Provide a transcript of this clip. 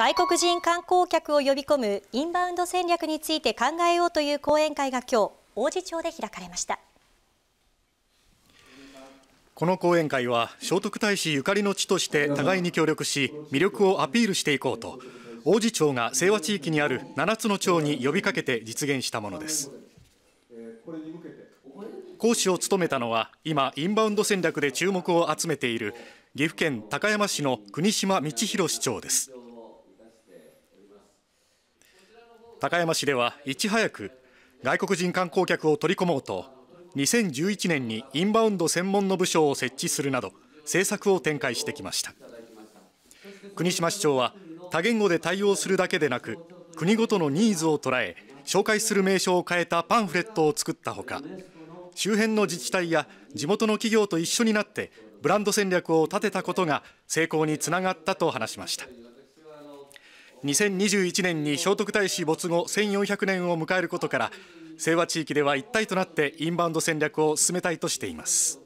外国人観光客を呼び込むインバウンド戦略について考えようという講演会が今日王子町で開かれましたこの講演会は聖徳太子ゆかりの地として互いに協力し魅力をアピールしていこうと王子町が清和地域にある7つの町に呼びかけて実現したものです講師を務めたのは今インバウンド戦略で注目を集めている岐阜県高山市の国島道弘市長です高山市ではいち早く外国人観光客を取り込もうと2011年にインバウンド専門の部署を設置するなど政策を展開してきました国島市長は多言語で対応するだけでなく国ごとのニーズを捉え紹介する名称を変えたパンフレットを作ったほか周辺の自治体や地元の企業と一緒になってブランド戦略を立てたことが成功につながったと話しました。2021年に聖徳太子没後1400年を迎えることから清和地域では一体となってインバウンド戦略を進めたいとしています。